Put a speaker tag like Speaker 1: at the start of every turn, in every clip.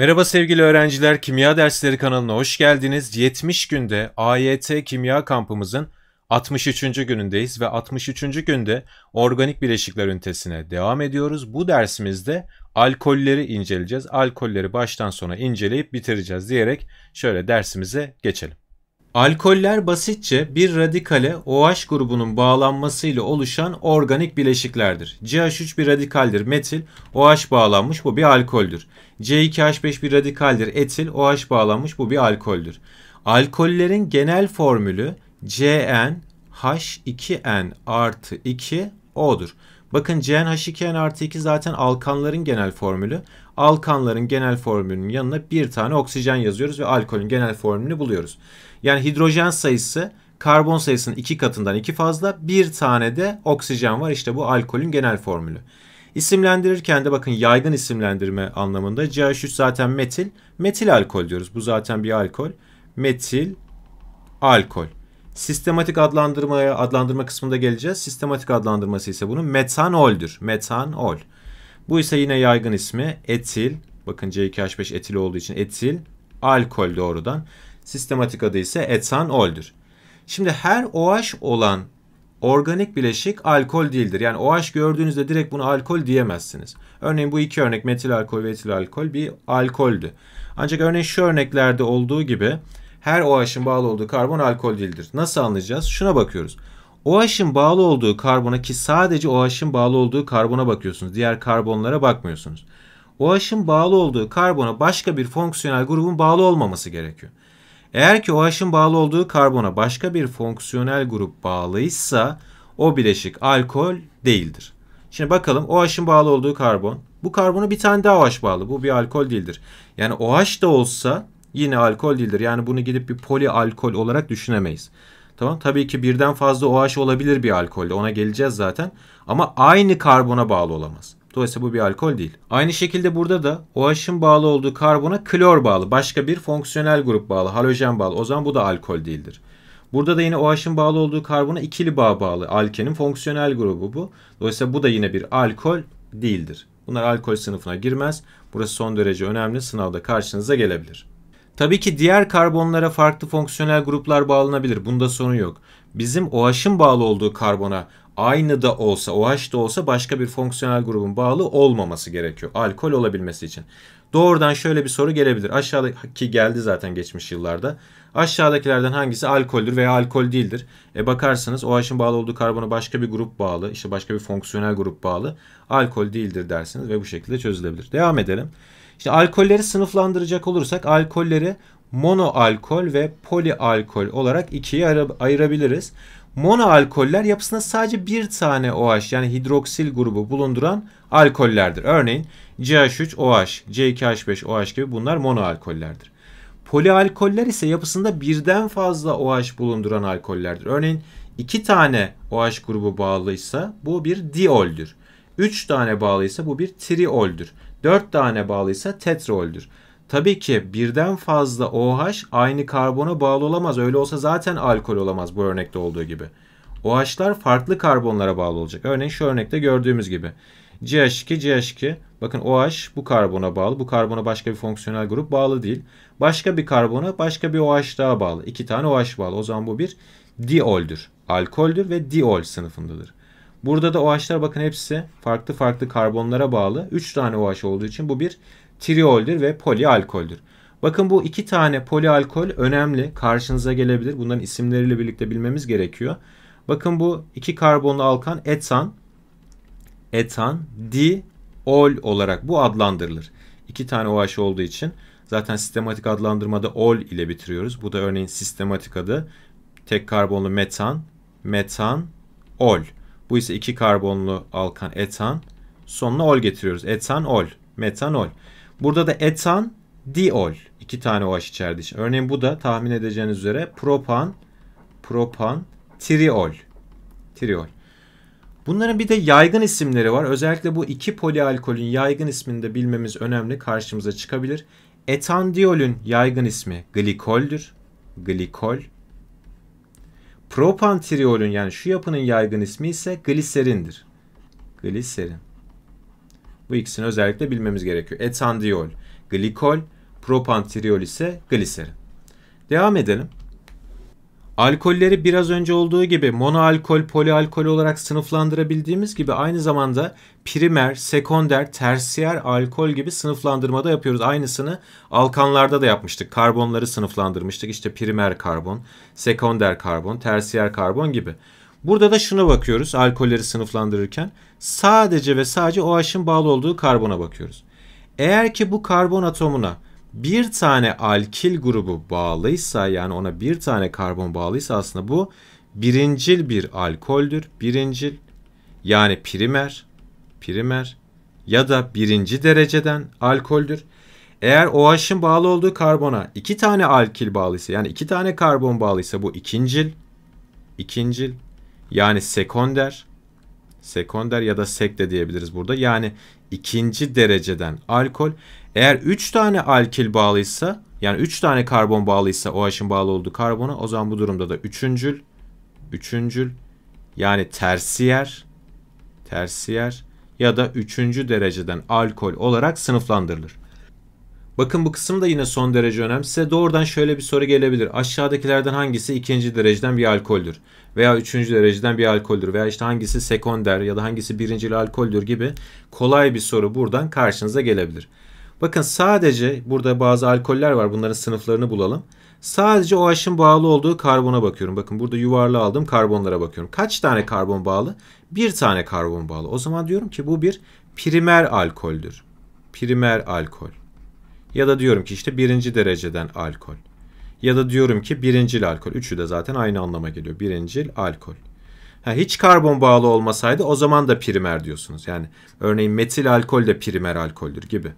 Speaker 1: Merhaba sevgili öğrenciler, Kimya Dersleri kanalına hoş geldiniz. 70 günde AYT Kimya kampımızın 63. günündeyiz ve 63. günde organik bileşikler ünitesine devam ediyoruz. Bu dersimizde alkolleri inceleyeceğiz. Alkolleri baştan sona inceleyip bitireceğiz diyerek şöyle dersimize geçelim. Alkoller basitçe bir radikale OH grubunun bağlanmasıyla oluşan organik bileşiklerdir. CH3 bir radikaldir, metil, OH bağlanmış bu bir alkoldür. C2H5 bir radikaldir, etil, OH bağlanmış bu bir alkoldür. Alkollerin genel formülü cnh 2 n artı 2 O'dur. Bakın CnH2n artı 2 zaten alkanların genel formülü. Alkanların genel formülünün yanına bir tane oksijen yazıyoruz ve alkolün genel formülünü buluyoruz. Yani hidrojen sayısı karbon sayısının iki katından iki fazla. Bir tane de oksijen var. İşte bu alkolün genel formülü. İsimlendirirken de bakın yaygın isimlendirme anlamında CH3 zaten metil. Metil alkol diyoruz. Bu zaten bir alkol. Metil alkol. Sistematik adlandırmaya adlandırma kısmında geleceğiz. Sistematik adlandırması ise bunun metanoldür. Metanol. Bu ise yine yaygın ismi etil. Bakın C2H5 etil olduğu için etil alkol doğrudan. Sistematik adı ise etsan Şimdi her OH olan organik bileşik alkol değildir. Yani OH gördüğünüzde direkt bunu alkol diyemezsiniz. Örneğin bu iki örnek metil alkol ve etil alkol bir alkoldü. Ancak örneğin şu örneklerde olduğu gibi her OH'ın bağlı olduğu karbon alkol değildir. Nasıl anlayacağız? Şuna bakıyoruz. OH'ın bağlı olduğu karbona ki sadece OH'ın bağlı olduğu karbona bakıyorsunuz. Diğer karbonlara bakmıyorsunuz. OH'ın bağlı olduğu karbona başka bir fonksiyonel grubun bağlı olmaması gerekiyor. Eğer ki OH'ın bağlı olduğu karbona başka bir fonksiyonel grup bağlıysa o bileşik alkol değildir. Şimdi bakalım OH'ın bağlı olduğu karbon. Bu karbonu bir tane daha OH bağlı. Bu bir alkol değildir. Yani OH da olsa yine alkol değildir. Yani bunu gidip bir poli alkol olarak düşünemeyiz. Tamam tabii ki birden fazla OH olabilir bir alkolde ona geleceğiz zaten. Ama aynı karbona bağlı olamaz. Dolayısıyla bu bir alkol değil. Aynı şekilde burada da OH'ın bağlı olduğu karbona klor bağlı. Başka bir fonksiyonel grup bağlı. Halojen bağlı. O zaman bu da alkol değildir. Burada da yine OH'ın bağlı olduğu karbona ikili bağ bağlı. Alkenin fonksiyonel grubu bu. Dolayısıyla bu da yine bir alkol değildir. Bunlar alkol sınıfına girmez. Burası son derece önemli. Sınavda karşınıza gelebilir. Tabii ki diğer karbonlara farklı fonksiyonel gruplar bağlanabilir. Bunda sorun yok. Bizim OH'ın bağlı olduğu karbona aynı da olsa, OH da olsa başka bir fonksiyonel grubun bağlı olmaması gerekiyor. Alkol olabilmesi için. Doğrudan şöyle bir soru gelebilir. Aşağıdaki geldi zaten geçmiş yıllarda. Aşağıdakilerden hangisi alkoldür veya alkol değildir? E bakarsınız OH'ın bağlı olduğu karbona başka bir grup bağlı. işte başka bir fonksiyonel grup bağlı. Alkol değildir dersiniz ve bu şekilde çözülebilir. Devam edelim. İşte alkolleri sınıflandıracak olursak alkolleri mono alkol ve poli alkol olarak ikiye ayırabiliriz. Mono alkoller, yapısında sadece bir tane OH yani hidroksil grubu bulunduran alkollerdir. Örneğin CH3OH, C2H5OH gibi bunlar mono monoalkollerdir. Polialkoller ise yapısında birden fazla OH bulunduran alkollerdir. Örneğin iki tane OH grubu bağlıysa bu bir dioldür. Üç tane bağlıysa bu bir trioldür. Dört tane bağlıysa tetraoldür. Tabii ki birden fazla OH aynı karbona bağlı olamaz. Öyle olsa zaten alkol olamaz bu örnekte olduğu gibi. OH'lar farklı karbonlara bağlı olacak. Örneğin şu örnekte gördüğümüz gibi. CH2, CH2. Bakın OH bu karbona bağlı. Bu karbona başka bir fonksiyonel grup bağlı değil. Başka bir karbona başka bir OH daha bağlı. İki tane OH bağlı. O zaman bu bir dioldür. Alkoldür ve diol sınıfındadır. Burada da OH'lar bakın hepsi farklı farklı karbonlara bağlı. Üç tane OH olduğu için bu bir trioldür ve polialkoldür. Bakın bu iki tane polialkol önemli. Karşınıza gelebilir. Bunların isimleriyle birlikte bilmemiz gerekiyor. Bakın bu iki karbonlu alkan etan, etan, di, ol olarak bu adlandırılır. İki tane OH olduğu için zaten sistematik adlandırmada ol ile bitiriyoruz. Bu da örneğin sistematik adı tek karbonlu metan, metan, ol. Bu ise iki karbonlu alkan etan, sonuna ol getiriyoruz. Etanol, metanol. Burada da etan, diol. iki tane OH içerdiği için. Örneğin bu da tahmin edeceğiniz üzere propan, propan, triol. Triol. Bunların bir de yaygın isimleri var. Özellikle bu iki polialkolün yaygın ismini de bilmemiz önemli. Karşımıza çıkabilir. Etandiolün yaygın ismi glikoldür. Glikol. Propantriolün yani şu yapının yaygın ismi ise gliserindir. Gliserin. Bu ikisini özellikle bilmemiz gerekiyor. Etandiol, glikol, propantriol ise gliserin. Devam edelim. Alkolleri biraz önce olduğu gibi monoalkol, polialkol olarak sınıflandırabildiğimiz gibi aynı zamanda primer, sekonder, tersiyer alkol gibi sınıflandırmada yapıyoruz. Aynısını alkanlarda da yapmıştık. Karbonları sınıflandırmıştık. İşte primer karbon, sekonder karbon, tersiyer karbon gibi. Burada da şuna bakıyoruz alkolleri sınıflandırırken. Sadece ve sadece OH'ın bağlı olduğu karbona bakıyoruz. Eğer ki bu karbon atomuna bir tane alkil grubu bağlıysa yani ona bir tane karbon bağlıysa aslında bu birincil bir alkoldür. Birincil yani primer, primer ya da birinci dereceden alkoldür. Eğer OH'ın bağlı olduğu karbona iki tane alkil bağlıysa yani iki tane karbon bağlıysa bu ikincil, ikincil yani sekonder, sekonder ya da sek de diyebiliriz burada. Yani ikinci dereceden alkol. Eğer 3 tane alkil bağlıysa yani 3 tane karbon bağlıysa OH'ın bağlı olduğu karbona o zaman bu durumda da üçüncül, üçüncül yani tersiyer, tersiyer ya da üçüncü dereceden alkol olarak sınıflandırılır. Bakın bu kısım da yine son derece önemli. Size doğrudan şöyle bir soru gelebilir. Aşağıdakilerden hangisi ikinci dereceden bir alkoldür? Veya üçüncü dereceden bir alkoldür? Veya işte hangisi sekonder ya da hangisi birincili alkoldür gibi kolay bir soru buradan karşınıza gelebilir. Bakın sadece burada bazı alkoller var. Bunların sınıflarını bulalım. Sadece o aşın bağlı olduğu karbona bakıyorum. Bakın burada yuvarlı aldığım karbonlara bakıyorum. Kaç tane karbon bağlı? Bir tane karbon bağlı. O zaman diyorum ki bu bir primer alkoldür. Primer alkol. Ya da diyorum ki işte birinci dereceden alkol. Ya da diyorum ki birincil alkol. Üçü de zaten aynı anlama geliyor. Birincil alkol. Ha, hiç karbon bağlı olmasaydı o zaman da primer diyorsunuz. Yani örneğin metil alkol de primer alkoldür gibi.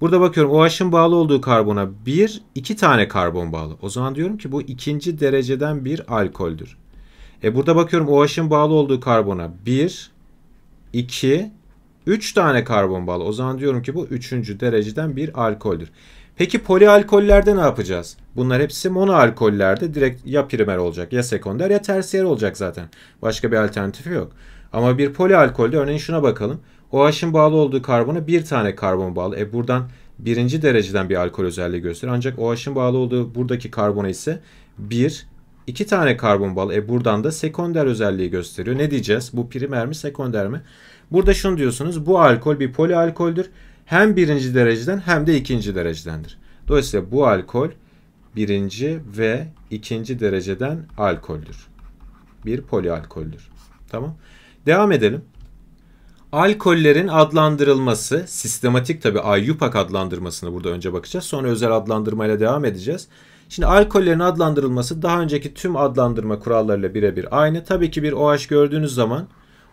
Speaker 1: Burada bakıyorum OH'ın bağlı olduğu karbona bir, iki tane karbon bağlı. O zaman diyorum ki bu ikinci dereceden bir alkoldür. E burada bakıyorum OH'ın bağlı olduğu karbona bir, iki 3 tane karbon bağlı. O zaman diyorum ki bu 3. dereceden bir alkoldür. Peki polialkollerde ne yapacağız? Bunlar hepsi monoalkollerde direkt ya primer olacak ya sekonder ya tersiyer olacak zaten. Başka bir alternatifi yok. Ama bir polialkolde örneğin şuna bakalım. OH'ın bağlı olduğu karbona bir tane karbon bağlı. E buradan birinci dereceden bir alkol özelliği gösterir. Ancak OH'ın bağlı olduğu buradaki karbona ise bir, iki tane karbon bağlı. E buradan da sekonder özelliği gösteriyor. Ne diyeceğiz? Bu primer mi sekonder mi? Burada şunu diyorsunuz. Bu alkol bir polialkoldür. Hem birinci dereceden hem de ikinci derecedendir. Dolayısıyla bu alkol birinci ve ikinci dereceden alkoldür. Bir polialkoldür. Tamam. Devam edelim. Alkollerin adlandırılması sistematik tabi IUPAC adlandırmasını burada önce bakacağız. Sonra özel adlandırmayla devam edeceğiz. Şimdi alkollerin adlandırılması daha önceki tüm adlandırma kurallarıyla birebir aynı. Tabii ki bir OH gördüğünüz zaman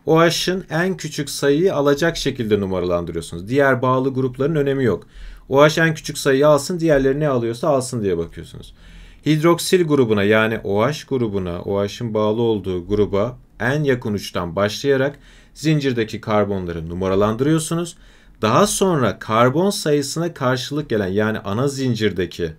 Speaker 1: OH'ın en küçük sayıyı alacak şekilde numaralandırıyorsunuz. Diğer bağlı grupların önemi yok. OH en küçük sayıyı alsın diğerleri ne alıyorsa alsın diye bakıyorsunuz. Hidroksil grubuna yani OH grubuna, OH'ın bağlı olduğu gruba en yakın uçtan başlayarak zincirdeki karbonları numaralandırıyorsunuz. Daha sonra karbon sayısına karşılık gelen yani ana zincirdeki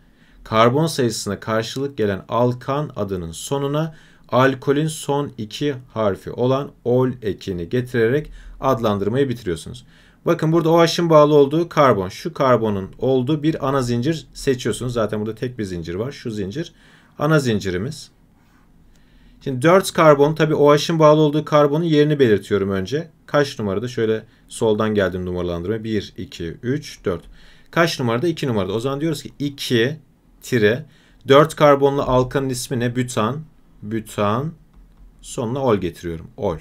Speaker 1: karbon sayısına karşılık gelen alkan adının sonuna alkolün son iki harfi olan ol ekini getirerek adlandırmayı bitiriyorsunuz. Bakın burada OH'ın bağlı olduğu karbon. Şu karbonun olduğu bir ana zincir seçiyorsunuz. Zaten burada tek bir zincir var. Şu zincir ana zincirimiz. Şimdi 4 karbon tabii OH'ın bağlı olduğu karbonun yerini belirtiyorum önce. Kaç numarada? Şöyle soldan geldim numaralandırma. 1, 2, 3, 4. Kaç numarada? 2 numarada. O zaman diyoruz ki 2 tire 4 karbonlu alkanın ismi ne? Bütan butan sonuna ol getiriyorum. Ol.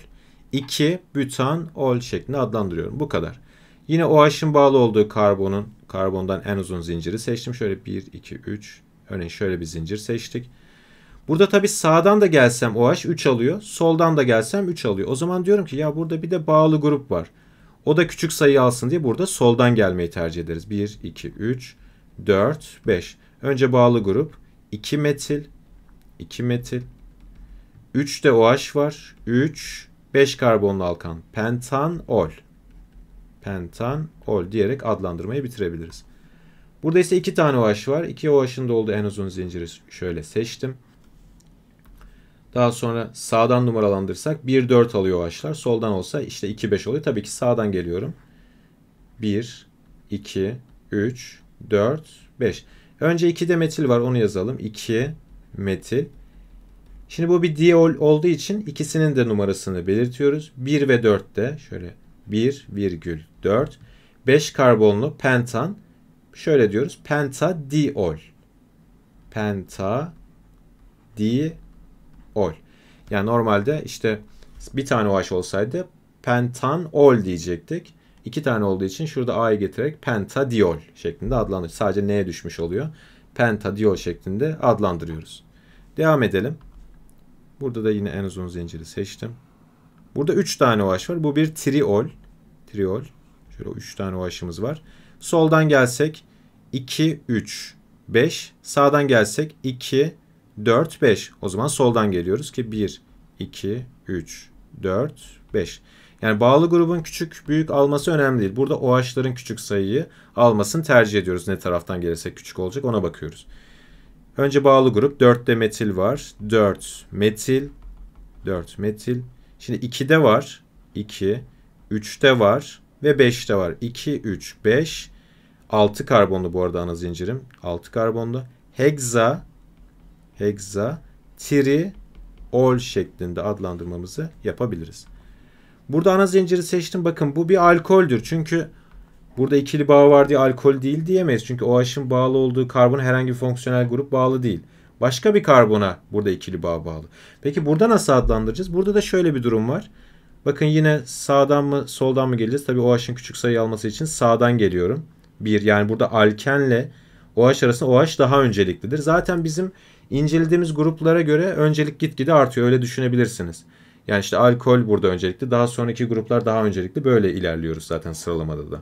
Speaker 1: 2 butan ol şeklinde adlandırıyorum. Bu kadar. Yine OH'ın bağlı olduğu karbonun karbondan en uzun zinciri seçtim. Şöyle 1, 2, 3. Örneğin şöyle bir zincir seçtik. Burada tabii sağdan da gelsem OH 3 alıyor. Soldan da gelsem 3 alıyor. O zaman diyorum ki ya burada bir de bağlı grup var. O da küçük sayı alsın diye burada soldan gelmeyi tercih ederiz. 1, 2, 3, 4, 5. Önce bağlı grup. 2 metil, 2 metil, 3 de OH var. 3, 5 karbonlu alkan. Pentanol. Pentanol diyerek adlandırmayı bitirebiliriz. Burada ise 2 tane OH var. 2 OH'ın da olduğu en uzun zinciri şöyle seçtim. Daha sonra sağdan numaralandırsak 1, 4 alıyor OH'lar. Soldan olsa işte 2, 5 oluyor. Tabii ki sağdan geliyorum. 1, 2, 3, 4, 5. Önce de metil var onu yazalım. 2 metil. Şimdi bu bir diol olduğu için ikisinin de numarasını belirtiyoruz. 1 ve de şöyle virgül 1,4 5 karbonlu pentan şöyle diyoruz. Penta diol. Penta diol. Yani normalde işte bir tane OH olsaydı pentanol diyecektik. İki tane olduğu için şurada A'yı getirerek penta diol şeklinde adlandırıyoruz. Sadece N'ye düşmüş oluyor. Penta diol şeklinde adlandırıyoruz. Devam edelim. Burada da yine en uzun zinciri seçtim. Burada 3 tane OH var. Bu bir triol. Triol. Şöyle 3 tane OH'ımız var. Soldan gelsek 2, 3, 5. Sağdan gelsek 2, 4, 5. O zaman soldan geliyoruz ki 1, 2, 3, 4, 5. Yani bağlı grubun küçük büyük alması önemli değil. Burada OH'ların küçük sayıyı almasını tercih ediyoruz. Ne taraftan gelirse küçük olacak ona bakıyoruz. Önce bağlı grup 4'te metil var. 4 metil. 4 metil. Şimdi 2'de var. 2. 3'te var. Ve 5'te var. 2, 3, 5. 6 karbonlu bu arada ana zincirim. 6 karbonlu. Hexa. Hexa. Tri. Ol şeklinde adlandırmamızı yapabiliriz. Burada ana zinciri seçtim. Bakın bu bir alkoldür. Çünkü Burada ikili bağ var diye alkol değil diyemeyiz. Çünkü OH'ın bağlı olduğu karbon herhangi bir fonksiyonel grup bağlı değil. Başka bir karbona burada ikili bağ bağlı. Peki burada nasıl adlandıracağız? Burada da şöyle bir durum var. Bakın yine sağdan mı soldan mı geleceğiz? Tabii OH'ın küçük sayı alması için sağdan geliyorum. Bir yani burada alkenle OH arasında OH daha önceliklidir. Zaten bizim incelediğimiz gruplara göre öncelik gitgide artıyor. Öyle düşünebilirsiniz. Yani işte alkol burada öncelikli. Daha sonraki gruplar daha öncelikli. Böyle ilerliyoruz zaten sıralamada da.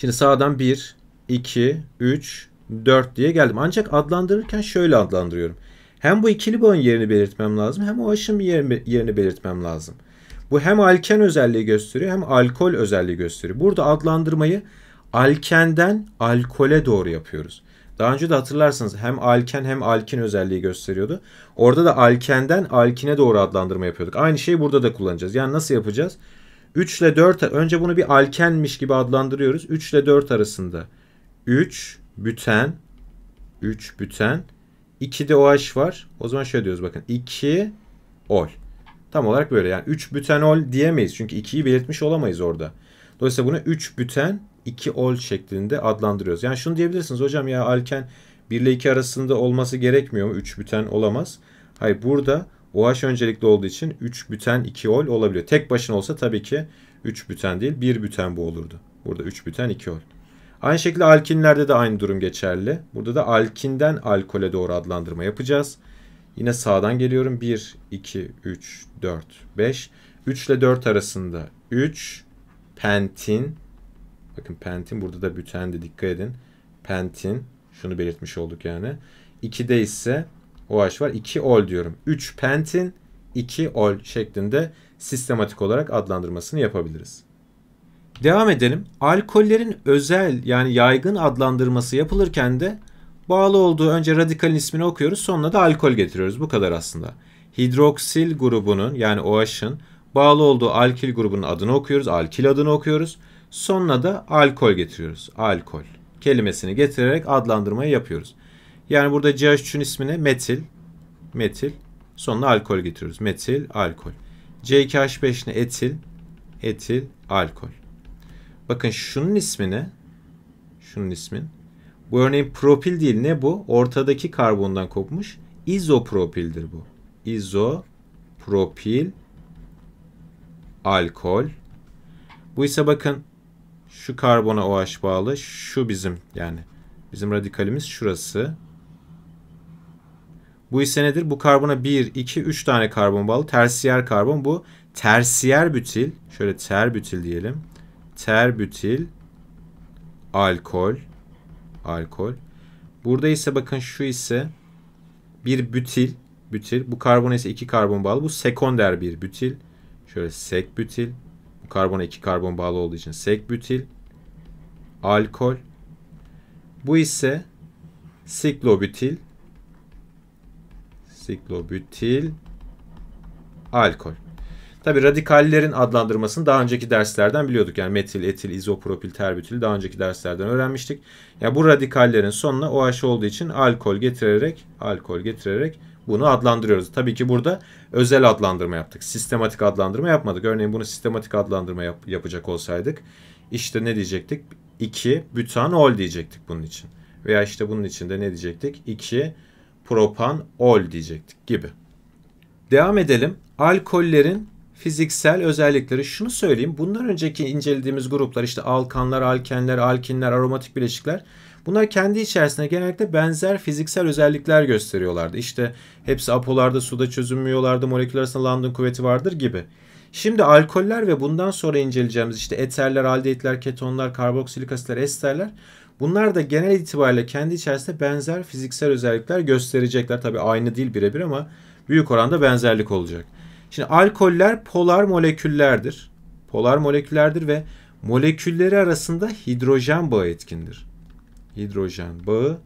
Speaker 1: Şimdi sağdan 1, 2, 3, 4 diye geldim. Ancak adlandırırken şöyle adlandırıyorum. Hem bu ikili bağın yerini belirtmem lazım hem o aşın yerini belirtmem lazım. Bu hem alken özelliği gösteriyor hem alkol özelliği gösteriyor. Burada adlandırmayı alkenden alkole doğru yapıyoruz. Daha önce de hatırlarsınız, hem alken hem alkin özelliği gösteriyordu. Orada da alkenden alkine doğru adlandırma yapıyorduk. Aynı şeyi burada da kullanacağız. Yani nasıl yapacağız? 3 ile 4 önce bunu bir alkenmiş gibi adlandırıyoruz. 3 ile 4 arasında. 3 büten 3 büten 2 de OH var. O zaman şöyle diyoruz bakın. 2 ol. Tam olarak böyle yani 3 butenol diyemeyiz. Çünkü 2'yi belirtmiş olamayız orada. Dolayısıyla bunu 3 büten 2 ol şeklinde adlandırıyoruz. Yani şunu diyebilirsiniz hocam ya alken 1 ile 2 arasında olması gerekmiyor mu? 3 büten olamaz. Hayır burada OH öncelikli olduğu için 3 büten 2 ol olabiliyor. Tek başına olsa tabii ki 3 büten değil 1 büten bu olurdu. Burada 3 büten 2 ol. Aynı şekilde alkinlerde de aynı durum geçerli. Burada da alkinden alkole doğru adlandırma yapacağız. Yine sağdan geliyorum. 1, 2, 3, 4, 5. 3 ile 4 arasında 3 pentin. Bakın pentin burada da büten de dikkat edin. Pentin. Şunu belirtmiş olduk yani. 2'de ise OH var. 2 ol diyorum. 3 pentin 2 ol şeklinde sistematik olarak adlandırmasını yapabiliriz. Devam edelim. Alkollerin özel yani yaygın adlandırması yapılırken de bağlı olduğu önce radikalin ismini okuyoruz sonra da alkol getiriyoruz. Bu kadar aslında. Hidroksil grubunun yani OH'ın bağlı olduğu alkil grubunun adını okuyoruz. Alkil adını okuyoruz. Sonra da alkol getiriyoruz. Alkol kelimesini getirerek adlandırmayı yapıyoruz. Yani burada CH3'ün ismine metil, metil, sonuna alkol getiriyoruz. Metil, alkol. C2H5'ine etil, etil, alkol. Bakın şunun ismine, şunun ismin. Bu örneğin propil değil ne bu? Ortadaki karbondan kopmuş. İzopropildir bu. İzopropil alkol. Bu ise bakın şu karbona OH bağlı. Şu bizim yani bizim radikalimiz şurası. Bu ise nedir? Bu karbona 1, 2, 3 tane karbon bağlı. Tersiyer karbon bu. Tersiyer bütil. Şöyle ter terbütil diyelim. Ter Terbütil alkol. Alkol. Burada ise bakın şu ise bir bütil. Bütil. Bu karbona ise 2 karbon bağlı. Bu sekonder bir bütil. Şöyle sek bütil. Bu karbona 2 karbon bağlı olduğu için sek bütil. Alkol. Bu ise siklobütil. Siklobütil alkol. Tabi radikallerin adlandırmasını daha önceki derslerden biliyorduk. Yani metil, etil, izopropil, terbütil daha önceki derslerden öğrenmiştik. Yani bu radikallerin sonuna OH olduğu için alkol getirerek alkol getirerek bunu adlandırıyoruz. Tabii ki burada özel adlandırma yaptık. Sistematik adlandırma yapmadık. Örneğin bunu sistematik adlandırma yap yapacak olsaydık işte ne diyecektik? 2 butanol diyecektik bunun için. Veya işte bunun için de ne diyecektik? 2 propanol diyecektik gibi. Devam edelim. Alkollerin fiziksel özellikleri şunu söyleyeyim. Bundan önceki incelediğimiz gruplar işte alkanlar, alkenler, alkinler, aromatik bileşikler bunlar kendi içerisinde genellikle benzer fiziksel özellikler gösteriyorlardı. İşte hepsi apolarda suda çözünmüyorlardı, moleküller arasında London kuvveti vardır gibi. Şimdi alkoller ve bundan sonra inceleyeceğimiz işte eterler, aldehitler, ketonlar, karboksilik asitler, esterler Bunlar da genel itibariyle kendi içerisinde benzer fiziksel özellikler gösterecekler. Tabii aynı değil birebir ama büyük oranda benzerlik olacak. Şimdi alkoller polar moleküllerdir. Polar moleküllerdir ve molekülleri arasında hidrojen bağı etkindir. Hidrojen bağı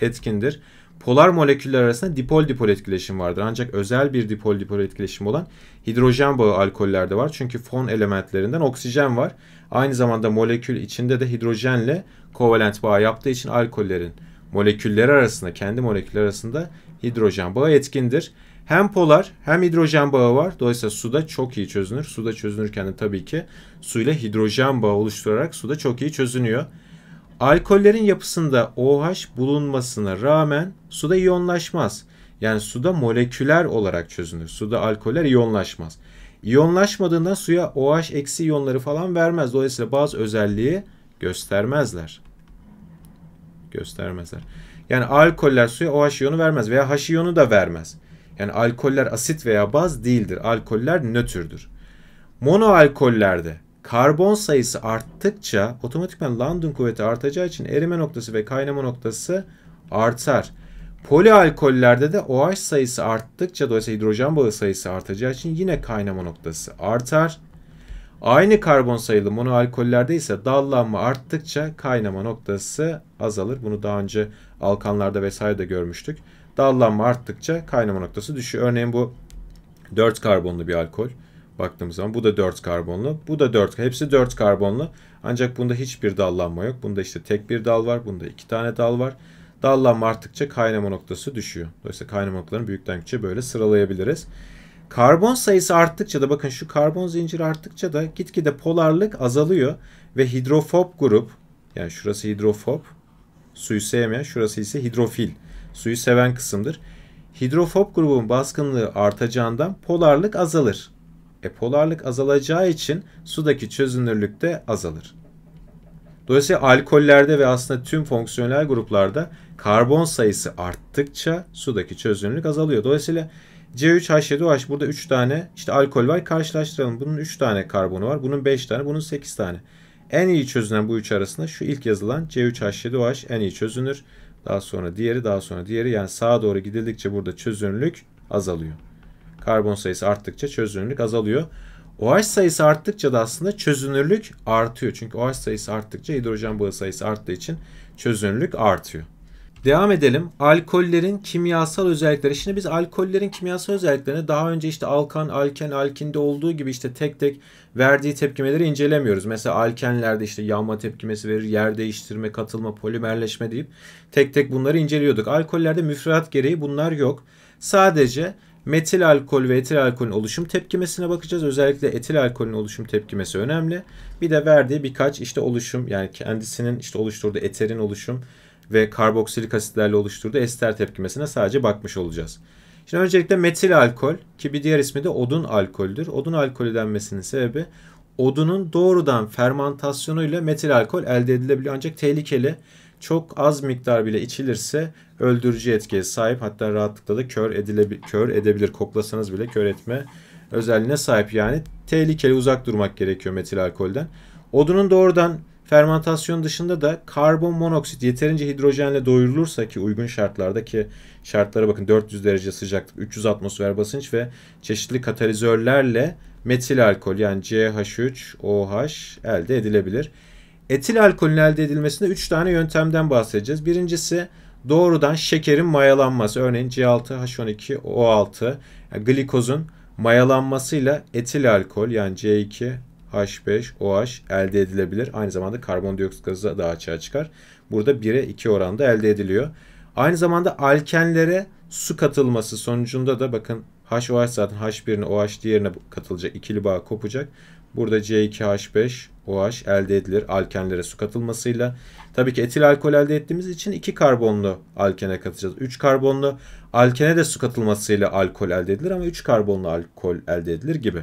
Speaker 1: etkindir. Polar moleküller arasında dipol dipol etkileşim vardır. Ancak özel bir dipol dipol etkileşim olan hidrojen bağı alkollerde var. Çünkü fon elementlerinden oksijen var. Aynı zamanda molekül içinde de hidrojenle kovalent bağ yaptığı için alkollerin molekülleri arasında, kendi molekülleri arasında hidrojen bağı etkindir. Hem polar hem hidrojen bağı var. Dolayısıyla suda çok iyi çözünür. Suda çözünürken de tabii ki suyla hidrojen bağı oluşturarak suda çok iyi çözünüyor. Alkollerin yapısında OH bulunmasına rağmen suda iyonlaşmaz. Yani suda moleküler olarak çözünür. Suda alkoller iyonlaşmaz. İyonlaşmadığında suya OH eksi iyonları falan vermez. Dolayısıyla bazı özelliği Göstermezler. Göstermezler. Yani alkoller suya OH iyonu vermez veya H iyonu da vermez. Yani alkoller asit veya baz değildir. Alkoller nötrdür. Mono alkollerde karbon sayısı arttıkça otomatikman London kuvveti artacağı için erime noktası ve kaynama noktası artar. Poli alkollerde de OH sayısı arttıkça dolayısıyla hidrojen bağı sayısı artacağı için yine kaynama noktası artar. Aynı karbon sayılı monoalkollerde ise dallanma arttıkça kaynama noktası azalır. Bunu daha önce alkanlarda vesaire de görmüştük. Dallanma arttıkça kaynama noktası düşüyor. Örneğin bu 4 karbonlu bir alkol baktığımız zaman bu da 4 karbonlu. Bu da 4. Hepsi 4 karbonlu. Ancak bunda hiçbir dallanma yok. Bunda işte tek bir dal var. Bunda iki tane dal var. Dallanma arttıkça kaynama noktası düşüyor. Dolayısıyla kaynama noktalarını büyükten küçüğe böyle sıralayabiliriz. Karbon sayısı arttıkça da bakın şu karbon zinciri arttıkça da gitgide polarlık azalıyor ve hidrofob grup yani şurası hidrofob suyu sevmeyen şurası ise hidrofil suyu seven kısımdır. Hidrofob grubun baskınlığı artacağından polarlık azalır. E polarlık azalacağı için sudaki çözünürlük de azalır. Dolayısıyla alkollerde ve aslında tüm fonksiyonel gruplarda karbon sayısı arttıkça sudaki çözünürlük azalıyor. Dolayısıyla C3H7OH burada 3 tane işte alkol var. Karşılaştıralım. Bunun 3 tane karbonu var. Bunun 5 tane. Bunun 8 tane. En iyi çözünen bu üç arasında şu ilk yazılan C3H7OH en iyi çözünür. Daha sonra diğeri daha sonra diğeri yani sağa doğru gidildikçe burada çözünürlük azalıyor. Karbon sayısı arttıkça çözünürlük azalıyor. OH sayısı arttıkça da aslında çözünürlük artıyor. Çünkü OH sayısı arttıkça hidrojen bağı sayısı arttığı için çözünürlük artıyor. Devam edelim. Alkollerin kimyasal özellikleri. Şimdi biz alkollerin kimyasal özelliklerini daha önce işte alkan, alken, alkinde olduğu gibi işte tek tek verdiği tepkimeleri incelemiyoruz. Mesela alkenlerde işte yanma tepkimesi verir, yer değiştirme, katılma, polimerleşme deyip tek tek bunları inceliyorduk. Alkollerde müfredat gereği bunlar yok. Sadece metil alkol ve etil alkolün oluşum tepkimesine bakacağız. Özellikle etil alkolün oluşum tepkimesi önemli. Bir de verdiği birkaç işte oluşum yani kendisinin işte oluşturduğu eterin oluşum ve karboksilik asitlerle oluşturduğu ester tepkimesine sadece bakmış olacağız. Şimdi öncelikle metil alkol ki bir diğer ismi de odun alkolüdür. Odun alkolü denmesinin sebebi odunun doğrudan fermentasyonuyla metil alkol elde edilebiliyor. Ancak tehlikeli çok az miktar bile içilirse öldürücü etkiye sahip hatta rahatlıkla da kör, edilebi- kör edebilir. Koklasanız bile kör etme özelliğine sahip yani tehlikeli uzak durmak gerekiyor metil alkolden. Odunun doğrudan Fermentasyon dışında da karbon monoksit yeterince hidrojenle doyurulursa ki uygun şartlarda ki şartlara bakın 400 derece sıcaklık, 300 atmosfer basınç ve çeşitli katalizörlerle metil alkol yani CH3OH elde edilebilir. Etil alkolün elde edilmesinde 3 tane yöntemden bahsedeceğiz. Birincisi doğrudan şekerin mayalanması. Örneğin C6H12O6 yani glikozun mayalanmasıyla etil alkol yani C2 H5OH elde edilebilir. Aynı zamanda karbondioksit gazı da açığa çıkar. Burada 1'e 2 oranda elde ediliyor. Aynı zamanda alkenlere su katılması sonucunda da bakın HOH zaten H1'ine OH diğerine katılacak. ikili bağ kopacak. Burada C2H5OH elde edilir alkenlere su katılmasıyla. Tabii ki etil alkol elde ettiğimiz için 2 karbonlu alkene katacağız. 3 karbonlu alkene de su katılmasıyla alkol elde edilir ama 3 karbonlu alkol elde edilir gibi.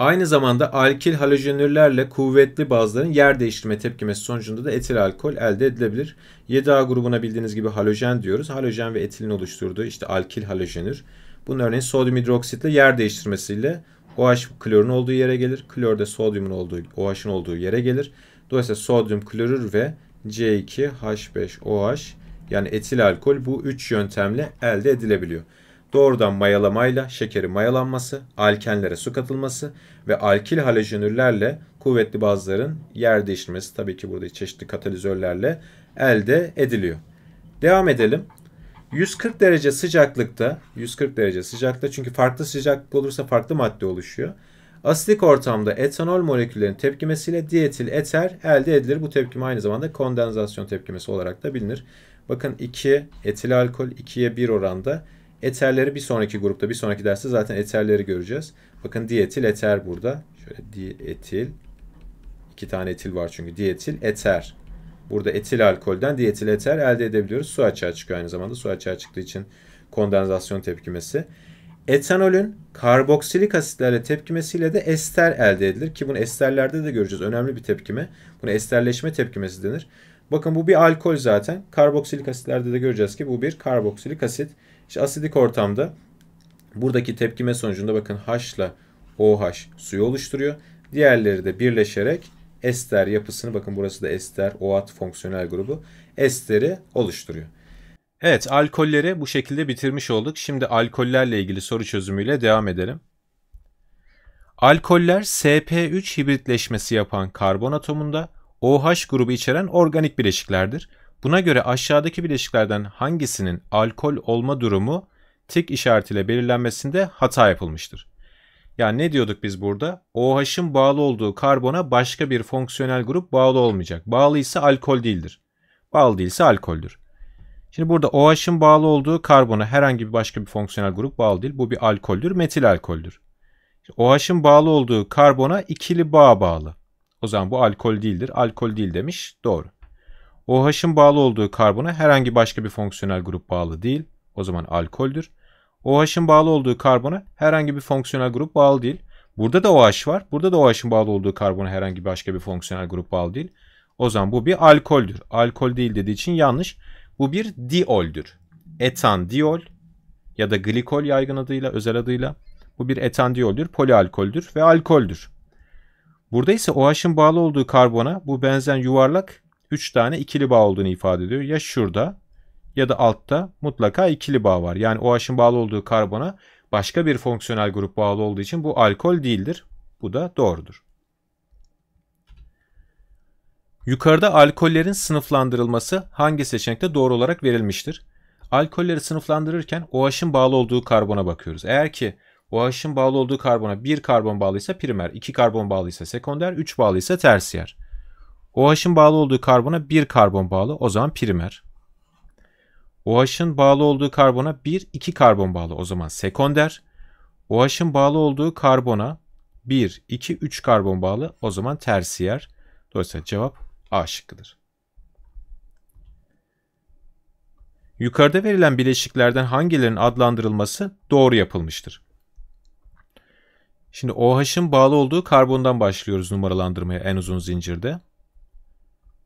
Speaker 1: Aynı zamanda alkil halojenürlerle kuvvetli bazların yer değiştirme tepkimesi sonucunda da etil alkol elde edilebilir. 7A grubuna bildiğiniz gibi halojen diyoruz. Halojen ve etilin oluşturduğu işte alkil halojenür. Bunun örneğin sodyum hidroksitle yer değiştirmesiyle OH klorun olduğu yere gelir. Klor da sodyumun olduğu, OH'ın olduğu yere gelir. Dolayısıyla sodyum klorür ve C2H5OH yani etil alkol bu üç yöntemle elde edilebiliyor doğrudan mayalamayla şekerin mayalanması, alkenlere su katılması ve alkil halojenürlerle kuvvetli bazların yer değiştirmesi tabii ki burada çeşitli katalizörlerle elde ediliyor. Devam edelim. 140 derece sıcaklıkta, 140 derece sıcakta çünkü farklı sıcaklık olursa farklı madde oluşuyor. Asitik ortamda etanol moleküllerinin tepkimesiyle dietil eter elde edilir. Bu tepkime aynı zamanda kondensasyon tepkimesi olarak da bilinir. Bakın 2 etil alkol 2'ye 1 oranda Eterleri bir sonraki grupta, bir sonraki derste zaten eterleri göreceğiz. Bakın dietil eter burada. Şöyle dietil. iki tane etil var çünkü. Dietil eter. Burada etil alkolden dietil eter elde edebiliyoruz. Su açığa çıkıyor aynı zamanda. Su açığa çıktığı için kondensasyon tepkimesi. Etanolün karboksilik asitlerle tepkimesiyle de ester elde edilir. Ki bunu esterlerde de göreceğiz. Önemli bir tepkime. Buna esterleşme tepkimesi denir. Bakın bu bir alkol zaten. Karboksilik asitlerde de göreceğiz ki bu bir karboksilik asit. İşte asidik ortamda buradaki tepkime sonucunda bakın H'la OH suyu oluşturuyor. Diğerleri de birleşerek ester yapısını bakın burası da ester OAT fonksiyonel grubu esteri oluşturuyor. Evet alkolleri bu şekilde bitirmiş olduk. Şimdi alkollerle ilgili soru çözümüyle devam edelim. Alkoller SP3 hibritleşmesi yapan karbon atomunda OH grubu içeren organik bileşiklerdir. Buna göre aşağıdaki bileşiklerden hangisinin alkol olma durumu tik işaretiyle belirlenmesinde hata yapılmıştır. Yani ne diyorduk biz burada? OH'ın bağlı olduğu karbona başka bir fonksiyonel grup bağlı olmayacak. Bağlı ise alkol değildir. Bağlı değilse alkoldür. Şimdi burada OH'ın bağlı olduğu karbona herhangi bir başka bir fonksiyonel grup bağlı değil. Bu bir alkoldür, metil alkoldür. OH'ın bağlı olduğu karbona ikili bağ bağlı. O zaman bu alkol değildir. Alkol değil demiş. Doğru. OH'ın bağlı olduğu karbona herhangi başka bir fonksiyonel grup bağlı değil. O zaman alkoldür. OH'ın bağlı olduğu karbona herhangi bir fonksiyonel grup bağlı değil. Burada da OH var. Burada da OH'ın bağlı olduğu karbona herhangi başka bir fonksiyonel grup bağlı değil. O zaman bu bir alkoldür. Alkol değil dediği için yanlış. Bu bir dioldür. Etan diol ya da glikol yaygın adıyla, özel adıyla. Bu bir etan dioldür, polialkoldür ve alkoldür. Burada ise OH'ın bağlı olduğu karbona bu benzen yuvarlak 3 tane ikili bağ olduğunu ifade ediyor. Ya şurada ya da altta mutlaka ikili bağ var. Yani OH'ın bağlı olduğu karbona başka bir fonksiyonel grup bağlı olduğu için bu alkol değildir. Bu da doğrudur. Yukarıda alkollerin sınıflandırılması hangi seçenekte doğru olarak verilmiştir? Alkolleri sınıflandırırken OH'ın bağlı olduğu karbona bakıyoruz. Eğer ki OH'ın bağlı olduğu karbona bir karbon bağlıysa primer, iki karbon bağlıysa sekonder, üç bağlıysa tersiyer. OH'ın bağlı olduğu karbona bir karbon bağlı. O zaman primer. OH'ın bağlı olduğu karbona bir iki karbon bağlı. O zaman sekonder. OH'ın bağlı olduğu karbona bir iki üç karbon bağlı. O zaman tersiyer. Dolayısıyla cevap A şıkkıdır. Yukarıda verilen bileşiklerden hangilerinin adlandırılması doğru yapılmıştır? Şimdi OH'ın bağlı olduğu karbondan başlıyoruz numaralandırmaya en uzun zincirde.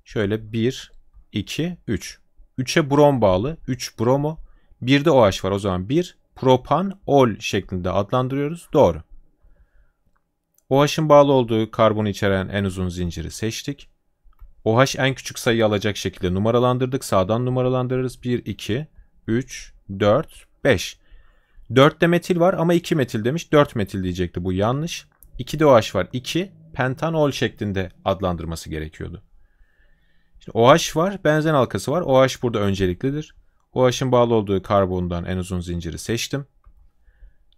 Speaker 1: Şöyle 1, 2, 3. 3'e brom bağlı. 3 bromo. 1'de OH var. O zaman 1 propan ol şeklinde adlandırıyoruz. Doğru. OH'ın bağlı olduğu karbon içeren en uzun zinciri seçtik. OH en küçük sayı alacak şekilde numaralandırdık. Sağdan numaralandırırız. 1, 2, 3, 4, 5. de metil var ama 2 metil demiş. 4 metil diyecekti bu yanlış. de OH var. 2 pentanol şeklinde adlandırması gerekiyordu. Şimdi OH var, benzen halkası var. OH burada önceliklidir. OH'ın bağlı olduğu karbondan en uzun zinciri seçtim.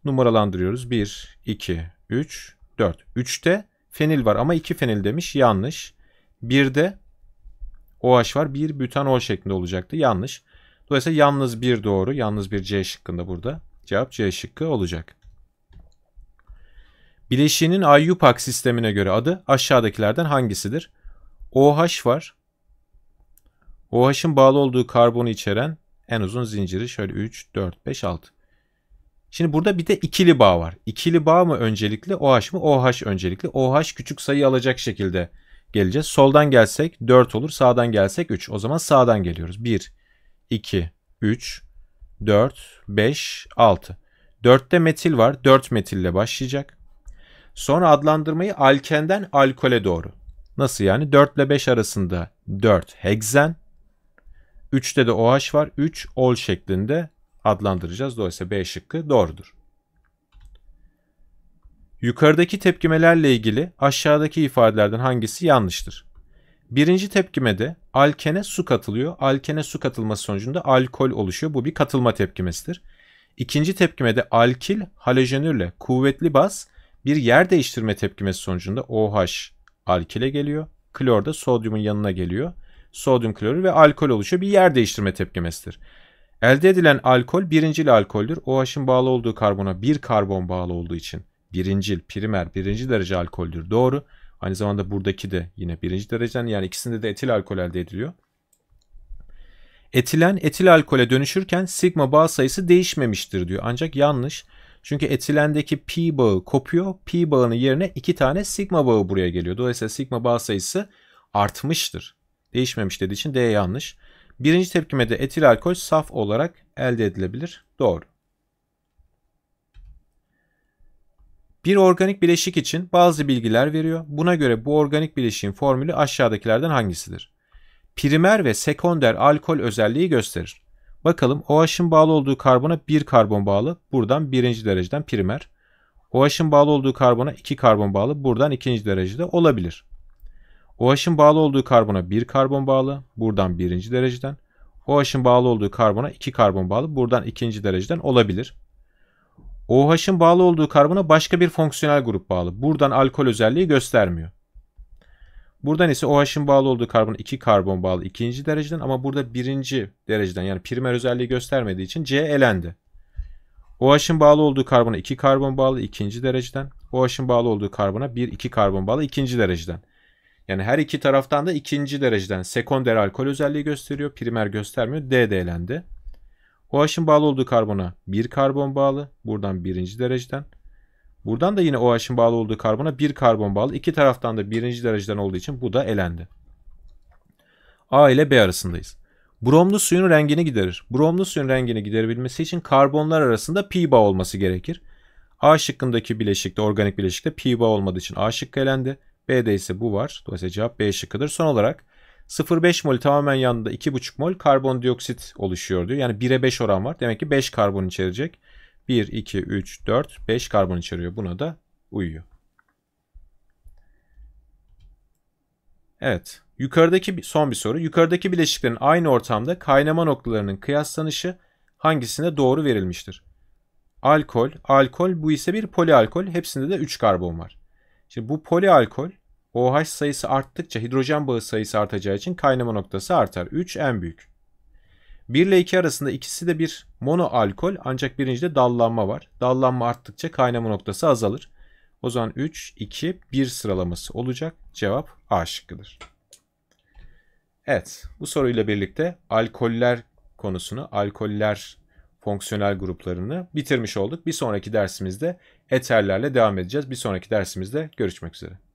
Speaker 1: Numaralandırıyoruz. 1, 2, 3, 4. 3'te fenil var ama 2 fenil demiş. Yanlış. 1'de OH var. 1 butanol şeklinde olacaktı. Yanlış. Dolayısıyla yalnız bir doğru. Yalnız bir C şıkkında burada. Cevap C şıkkı olacak. Bileşiğinin IUPAC sistemine göre adı aşağıdakilerden hangisidir? OH var. OH'ın bağlı olduğu karbonu içeren en uzun zinciri şöyle 3, 4, 5, 6. Şimdi burada bir de ikili bağ var. İkili bağ mı öncelikli OH mı? OH öncelikli. OH küçük sayı alacak şekilde geleceğiz. Soldan gelsek 4 olur. Sağdan gelsek 3. O zaman sağdan geliyoruz. 1, 2, 3, 4, 5, 6. 4'te metil var. 4 metille başlayacak. Sonra adlandırmayı alkenden alkole doğru. Nasıl yani? 4 ile 5 arasında 4 heksen, 3'te de OH var. 3 ol şeklinde adlandıracağız. Dolayısıyla B şıkkı doğrudur. Yukarıdaki tepkimelerle ilgili aşağıdaki ifadelerden hangisi yanlıştır? Birinci tepkimede alkene su katılıyor. Alkene su katılması sonucunda alkol oluşuyor. Bu bir katılma tepkimesidir. İkinci tepkimede alkil halojenürle kuvvetli baz bir yer değiştirme tepkimesi sonucunda OH alkile geliyor. Klor da sodyumun yanına geliyor sodyum klorür ve alkol oluşu Bir yer değiştirme tepkimesidir. Elde edilen alkol birincil alkoldür. OH'ın bağlı olduğu karbona bir karbon bağlı olduğu için birincil, primer, birinci derece alkoldür. Doğru. Aynı zamanda buradaki de yine birinci dereceden yani ikisinde de etil alkol elde ediliyor. Etilen etil alkole dönüşürken sigma bağ sayısı değişmemiştir diyor. Ancak yanlış. Çünkü etilendeki pi bağı kopuyor. Pi bağının yerine iki tane sigma bağı buraya geliyor. Dolayısıyla sigma bağ sayısı artmıştır değişmemiş dediği için D yanlış. Birinci tepkimede etil alkol saf olarak elde edilebilir. Doğru. Bir organik bileşik için bazı bilgiler veriyor. Buna göre bu organik bileşiğin formülü aşağıdakilerden hangisidir? Primer ve sekonder alkol özelliği gösterir. Bakalım OH'ın bağlı olduğu karbona bir karbon bağlı. Buradan birinci dereceden primer. OH'ın bağlı olduğu karbona iki karbon bağlı. Buradan ikinci derecede olabilir. OH'ın bağlı olduğu karbona bir karbon bağlı. Buradan birinci dereceden. OH'ın bağlı olduğu karbona iki karbon bağlı. Buradan ikinci dereceden olabilir. OH'ın bağlı olduğu karbona başka bir fonksiyonel grup bağlı. Buradan alkol özelliği göstermiyor. Buradan ise OH'ın bağlı olduğu karbon iki karbon bağlı ikinci dereceden ama burada birinci dereceden yani primer özelliği göstermediği için C elendi. OH'ın bağlı olduğu karbona iki karbon bağlı ikinci dereceden. OH'ın bağlı olduğu karbona bir iki karbon bağlı ikinci dereceden. Yani her iki taraftan da ikinci dereceden sekonder alkol özelliği gösteriyor. Primer göstermiyor. D de elendi. OH'ın bağlı olduğu karbona bir karbon bağlı. Buradan birinci dereceden. Buradan da yine OH'ın bağlı olduğu karbona bir karbon bağlı. İki taraftan da birinci dereceden olduğu için bu da elendi. A ile B arasındayız. Bromlu suyun rengini giderir. Bromlu suyun rengini giderebilmesi için karbonlar arasında pi bağ olması gerekir. A şıkkındaki bileşikte, organik bileşikte pi bağ olmadığı için A şıkkı elendi. B'de ise bu var. Dolayısıyla cevap B şıkkıdır. Son olarak 0,5 mol tamamen yanında 2,5 mol karbondioksit oluşuyor diyor. Yani 1'e 5 oran var. Demek ki 5 karbon içerecek. 1, 2, 3, 4, 5 karbon içeriyor. Buna da uyuyor. Evet. Yukarıdaki son bir soru. Yukarıdaki bileşiklerin aynı ortamda kaynama noktalarının kıyaslanışı hangisinde doğru verilmiştir? Alkol, alkol bu ise bir polialkol. Hepsinde de 3 karbon var. Şimdi bu polialkol OH sayısı arttıkça hidrojen bağı sayısı artacağı için kaynama noktası artar. 3 en büyük. 1 ile 2 arasında ikisi de bir monoalkol ancak birincide dallanma var. Dallanma arttıkça kaynama noktası azalır. O zaman 3, 2, 1 sıralaması olacak. Cevap A şıkkıdır. Evet bu soruyla birlikte alkoller konusunu, alkoller fonksiyonel gruplarını bitirmiş olduk. Bir sonraki dersimizde eterlerle devam edeceğiz. Bir sonraki dersimizde görüşmek üzere.